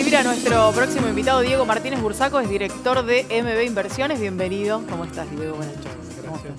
Y mira, nuestro próximo invitado, Diego Martínez Bursaco, es director de MB Inversiones. Bienvenido. ¿Cómo estás, Diego? Buenas noches.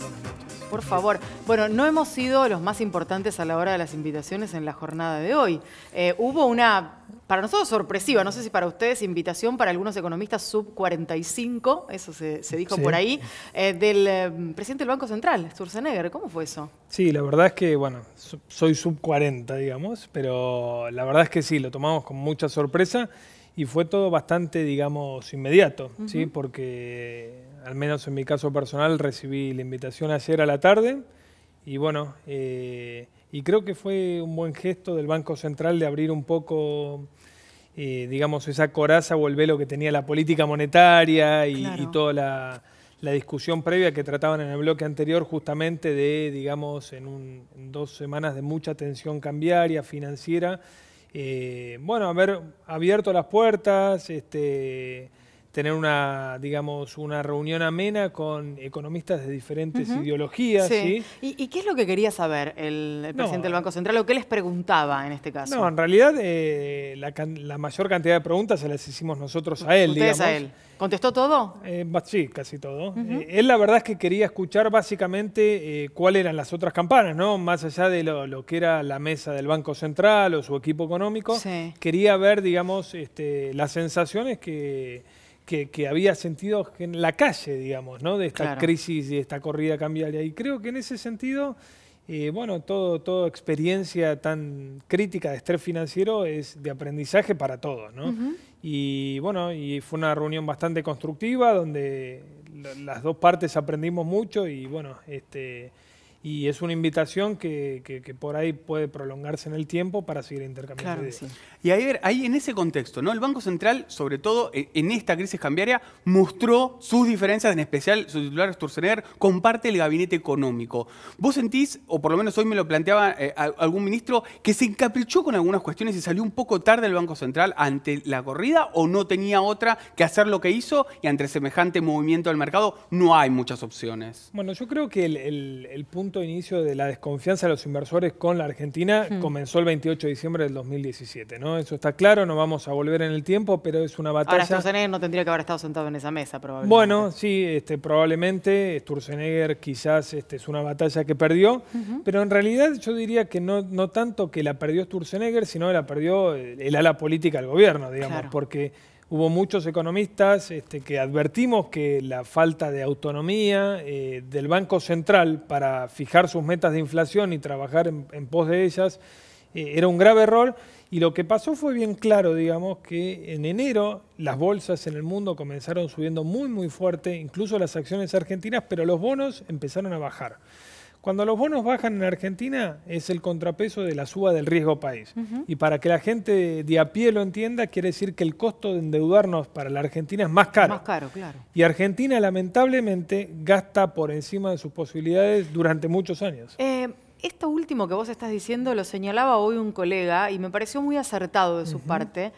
Por favor. Bueno, no hemos sido los más importantes a la hora de las invitaciones en la jornada de hoy. Eh, hubo una, para nosotros sorpresiva, no sé si para ustedes, invitación para algunos economistas sub 45, eso se, dijo por ahí, eh, del eh, presidente del Banco Central, Sturzenegger. ¿Cómo fue eso? Sí, la verdad es que, bueno, soy sub 40, digamos, pero la verdad es que sí, lo tomamos con mucha sorpresa y fue todo bastante, digamos, inmediato, ¿sí? Porque, al menos en mi caso personal, recibí la invitación ayer a la tarde y bueno, eh, y creo que fue un buen gesto del Banco Central de abrir un poco... Eh, digamos, esa coraza volver a lo que tenía la política monetaria y, toda la, discusión previa que trataban en el bloque anterior, justamente de, digamos, en, en dos semanas de mucha tensión cambiaria, financiera, eh, bueno, haber abierto las puertas, este, tener una, digamos, una reunión amena con economistas de diferentes ideologías. ¿Y, qué es lo que quería saber el, presidente del Banco Central o qué les preguntaba en este caso? No, en realidad eh, la, mayor cantidad de preguntas se las hicimos nosotros a él, Ustedes a él. ¿Contestó todo? Eh, sí, casi todo. Eh, él la verdad es que quería escuchar básicamente cuáles eran las otras campanas, ¿no? Más allá de lo, que era la mesa del Banco Central o su equipo económico, quería ver, digamos, este, las sensaciones que que, había sentido en la calle, digamos, ¿no? de esta crisis y esta corrida cambiaria. Y creo que en ese sentido, eh, bueno, toda experiencia tan crítica de estrés financiero es de aprendizaje para todos. ¿no? Y bueno, y fue una reunión bastante constructiva donde las dos partes aprendimos mucho y bueno, este y es una invitación que, por ahí puede prolongarse en el tiempo para seguir intercambiando claro, ideas. Sí. Y ahí, ahí en ese contexto, ¿no? El Banco Central, sobre todo e, en esta crisis cambiaria, mostró sus diferencias, en especial su titular Sturzenegger comparte el gabinete económico. ¿Vos sentís, o por lo menos hoy me lo planteaba eh, algún ministro, que se encaprichó con algunas cuestiones y salió un poco tarde el Banco Central ante la corrida o no tenía otra que hacer lo que hizo y ante semejante movimiento del mercado no hay muchas opciones? Bueno, yo creo que el, el punto inicio de la desconfianza de los inversores con la Argentina comenzó el 28 de diciembre del 2017, ¿no? Eso está claro, no vamos a volver en el tiempo, pero es una batalla... Ahora Sturzenegger no tendría que haber estado sentado en esa mesa, probablemente. Bueno, sí, este, probablemente Sturzenegger quizás este, es una batalla que perdió, pero en realidad yo diría que no, no tanto que la perdió Sturzenegger, sino que la perdió el, ala política del gobierno, digamos, porque hubo muchos economistas este, que advertimos que la falta de autonomía eh, del Banco Central para fijar sus metas de inflación y trabajar en, pos de ellas eh, era un grave error. Y lo que pasó fue bien claro, digamos, que en enero las bolsas en el mundo comenzaron subiendo muy, muy fuerte, incluso las acciones argentinas, pero los bonos empezaron a bajar. Cuando los bonos bajan en Argentina es el contrapeso de la suba del riesgo país. Y para que la gente de a pie lo entienda, quiere decir que el costo de endeudarnos para la Argentina es más caro. Más caro, claro. Y Argentina lamentablemente gasta por encima de sus posibilidades durante muchos años. Eh, esto último que vos estás diciendo lo señalaba hoy un colega y me pareció muy acertado de su parte.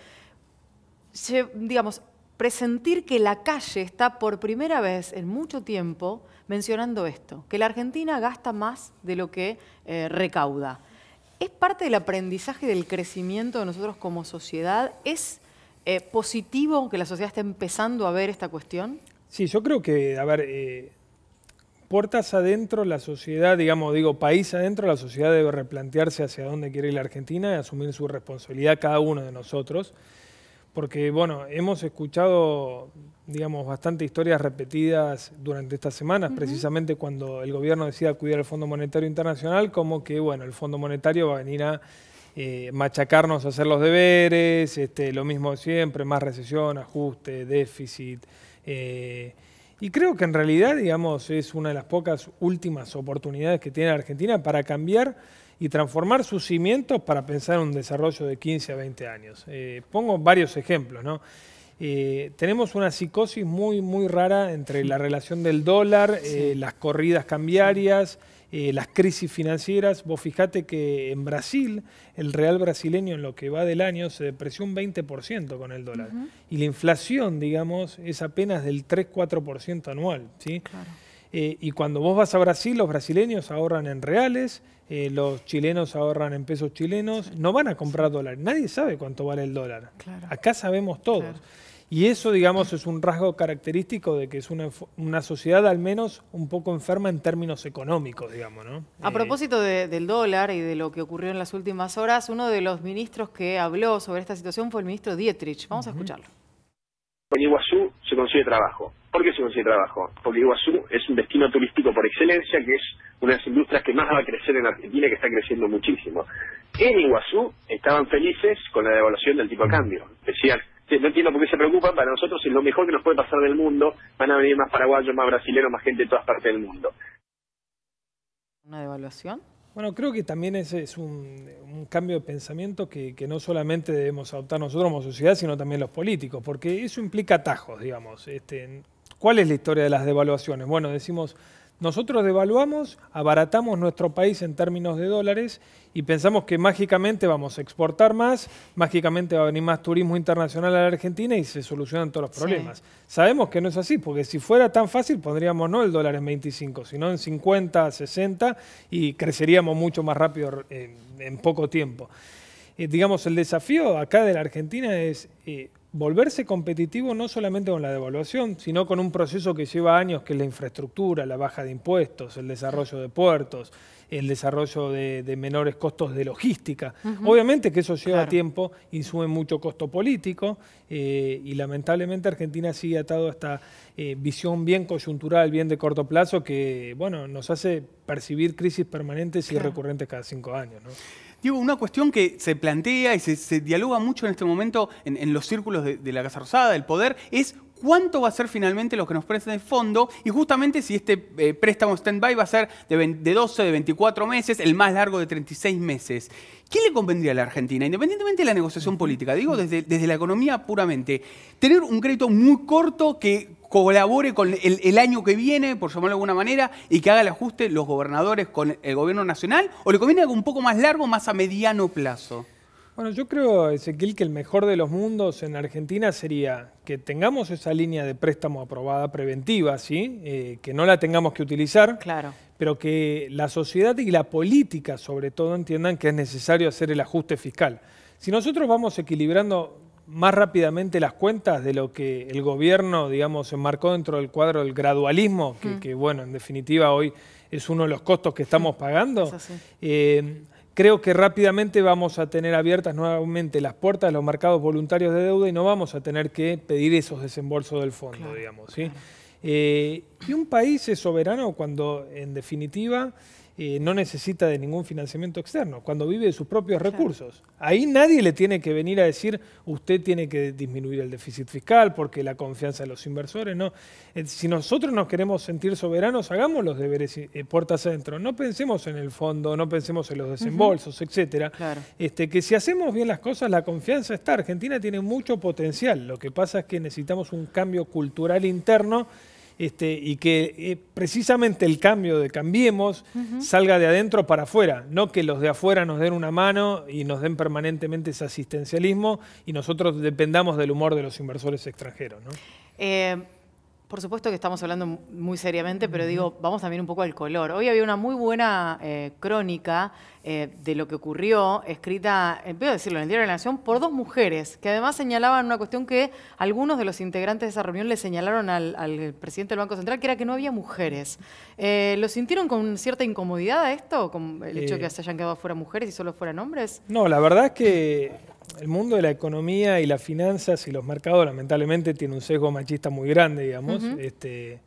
digamos, presentir que la calle está por primera vez en mucho tiempo mencionando esto, que la Argentina gasta más de lo que eh, recauda. ¿Es parte del aprendizaje del crecimiento de nosotros como sociedad? ¿Es eh, positivo que la sociedad esté empezando a ver esta cuestión? Sí, yo creo que, a ver, eh, puertas adentro, la sociedad, digamos, digo, país adentro, la sociedad debe replantearse hacia dónde quiere ir la Argentina y asumir su responsabilidad cada uno de nosotros porque bueno, hemos escuchado, digamos, bastante historias repetidas durante estas semanas, precisamente cuando el gobierno decide acudir al Fondo Monetario Internacional, como que bueno, el Fondo Monetario va a venir a eh, machacarnos a hacer los deberes, este, lo mismo siempre, más recesión, ajuste, déficit. Eh, y creo que en realidad, digamos, es una de las pocas últimas oportunidades que tiene la Argentina para cambiar y transformar sus cimientos para pensar en un desarrollo de 15 a 20 años. Eh, pongo varios ejemplos, ¿no? Eh, tenemos una psicosis muy, muy rara entre la relación del dólar, eh, las corridas cambiarias, las crisis financieras. Vos fijate que en Brasil, el real brasileño en lo que va del año se depreció un 20% con el dólar. Y la inflación, digamos, es apenas del 3-4% anual. ¿sí? Claro. Eh, y cuando vos vas a Brasil, los brasileños ahorran en reales, eh, los chilenos ahorran en pesos chilenos, no van a comprar dólares. Nadie sabe cuánto vale el dólar. Acá sabemos todos. Y eso, digamos, es un rasgo característico de que es una, sociedad al menos un poco enferma en términos económicos, digamos, ¿no? A eh, propósito del dólar y de lo que ocurrió en las últimas horas, uno de los ministros que habló sobre esta situación fue el ministro Dietrich. Vamos a escucharlo. En Iguazú se consigue trabajo ¿Por qué se consigue trabajo? Porque Iguazú es un destino turístico por excelencia, que es una de las industrias que más va a crecer en Argentina, que está creciendo muchísimo. En Iguazú estaban felices con la devaluación del tipo de cambio. Decían, no entiendo por qué se preocupan, para nosotros es lo mejor que nos puede pasar del mundo, van a venir más paraguayos, más brasileños, más gente de todas partes del mundo. ¿Una devaluación? Bueno, creo que también es, es un, cambio de pensamiento que, no solamente debemos adoptar nosotros como sociedad, sino también los políticos, porque eso implica atajos, digamos. Este, ¿Cuál es la historia de las devaluaciones? Bueno, decimos, nosotros devaluamos, abaratamos nuestro país en términos de dólares y pensamos que mágicamente vamos a exportar más, mágicamente va a venir más turismo internacional a la Argentina y se solucionan todos los problemas. Sabemos que no es así, porque si fuera tan fácil pondríamos no el dólar en 25, sino en 50, 60 y creceríamos mucho más rápido eh, en, poco tiempo. Eh, digamos, el desafío acá de la Argentina es... Eh, volverse competitivo no solamente con la devaluación, sino con un proceso que lleva años, que es la infraestructura, la baja de impuestos, el desarrollo de puertos, el desarrollo de, menores costos de logística. Obviamente que eso lleva tiempo y sube mucho costo político eh, y lamentablemente Argentina sigue atado a esta eh, visión bien coyuntural, bien de corto plazo, que bueno, nos hace percibir crisis permanentes y recurrentes cada cinco años. ¿no? Digo una cuestión que se plantea y se, dialoga mucho en este momento en, los círculos de, la Casa Rosada, del poder, es cuánto va a ser finalmente lo que nos presta el fondo y justamente si este eh, préstamo stand-by va a ser de, 12, de 24 meses, el más largo de 36 meses. ¿Qué le convendría a la Argentina, independientemente de la negociación política, digo desde, desde la economía puramente, tener un crédito muy corto que colabore con el, año que viene, por llamarlo de alguna manera, y que haga el ajuste los gobernadores con el gobierno nacional? ¿O le conviene algo un poco más largo, más a mediano plazo? Bueno, yo creo, Ezequiel, que el mejor de los mundos en Argentina sería que tengamos esa línea de préstamo aprobada preventiva, ¿sí? Eh, que no la tengamos que utilizar, claro. pero que la sociedad y la política, sobre todo, entiendan que es necesario hacer el ajuste fiscal. Si nosotros vamos equilibrando más rápidamente las cuentas de lo que el gobierno, digamos, enmarcó dentro del cuadro del gradualismo, que, mm. bueno, en definitiva hoy es uno de los costos que estamos pagando. Eh, creo que rápidamente vamos a tener abiertas nuevamente las puertas los mercados voluntarios de deuda y no vamos a tener que pedir esos desembolsos del fondo, digamos. ¿sí? Eh, y un país es soberano cuando, en definitiva, eh, no necesita de ningún financiamiento externo, cuando vive de sus propios recursos. Ahí nadie le tiene que venir a decir, usted tiene que disminuir el déficit fiscal porque la confianza de los inversores, no. Eh, si nosotros nos queremos sentir soberanos, hagamos los deberes eh, puertas adentro. No pensemos en el fondo, no pensemos en los desembolsos, etc. etcétera. Este, que si hacemos bien las cosas, la confianza está. Argentina tiene mucho potencial. Lo que pasa es que necesitamos un cambio cultural interno este, y que eh, precisamente el cambio de Cambiemos salga de adentro para afuera, no que los de afuera nos den una mano y nos den permanentemente ese asistencialismo y nosotros dependamos del humor de los inversores extranjeros. Eh, por supuesto que estamos hablando muy seriamente, pero digo, vamos también un poco al color. Hoy había una muy buena eh, crónica eh, de lo que ocurrió, escrita, empiezo eh, a decirlo, en el Diario de la Nación, por dos mujeres, que además señalaban una cuestión que algunos de los integrantes de esa reunión le señalaron al, presidente del Banco Central, que era que no había mujeres. ¿Lo sintieron con cierta incomodidad a esto, con el hecho de que se hayan quedado fuera mujeres y solo fueran hombres? No, la verdad es que el mundo de la economía y las finanzas y los mercados lamentablemente tiene un sesgo machista muy grande, digamos. este,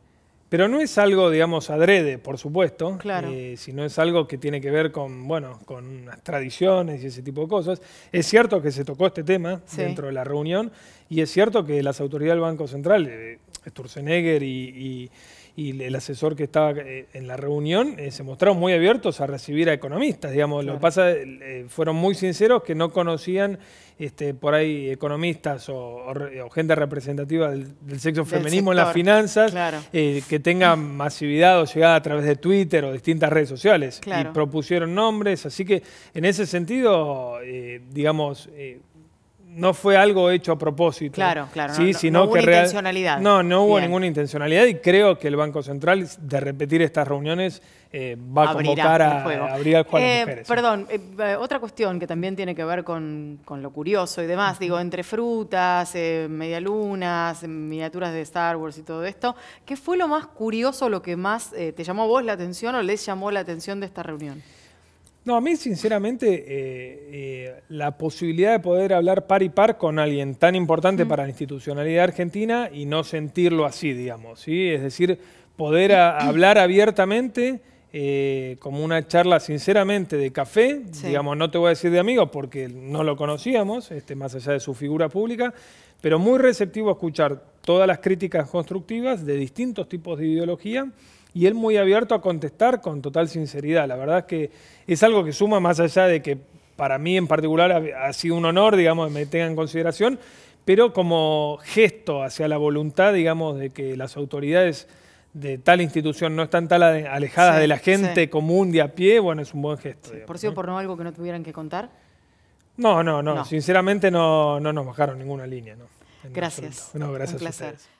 pero no es algo, digamos, adrede, por supuesto, claro. Eh, sino es algo que tiene que ver con, bueno, con unas tradiciones y ese tipo de cosas. Es cierto que se tocó este tema dentro de la reunión y es cierto que las autoridades del Banco Central, eh, Sturzenegger y y el asesor que estaba eh, en la reunión eh, se mostraron muy abiertos a recibir a economistas, digamos. Lo que pasa, eh, fueron muy sinceros que no conocían este, por ahí economistas o, gente representativa del, sexo en las finanzas que tengan masividad o llegada a través de Twitter o distintas redes sociales. Y propusieron nombres, así que en ese sentido, digamos no fue algo hecho a propósito. Claro, claro. ¿sí? No, sino hubo que intencionalidad. No, no hubo ninguna intencionalidad y creo que el Banco Central, de repetir estas reuniones, eh, va a convocar a, abrir al eh, Perdón, eh, otra cuestión que también tiene que ver con, lo curioso y demás, digo, entre frutas, medialunas, miniaturas de Star Wars y todo esto, ¿qué fue lo más curioso, lo que más te llamó vos la atención o les llamó la atención de esta reunión? No, a mí sinceramente eh, eh, la posibilidad de poder hablar par y par con alguien tan importante para la institucionalidad argentina y no sentirlo así, digamos, ¿sí? Es decir, poder hablar abiertamente eh, como una charla sinceramente de café, digamos, no te voy a decir de amigo porque no lo conocíamos, este, más allá de su figura pública, pero muy receptivo a escuchar todas las críticas constructivas de distintos tipos de ideología y él muy abierto a contestar con total sinceridad. La verdad es que es algo que suma más allá de que para mí en particular ha, sido un honor, digamos, que me tenga en consideración, pero como gesto hacia la voluntad, digamos, de que las autoridades de tal institución no están tan alejadas de la gente común de a pie, bueno, es un buen gesto. por sí o por no algo que no tuvieran que contar. No, no, no, sinceramente no, no nos bajaron ninguna línea. No, gracias. gracias. Un placer.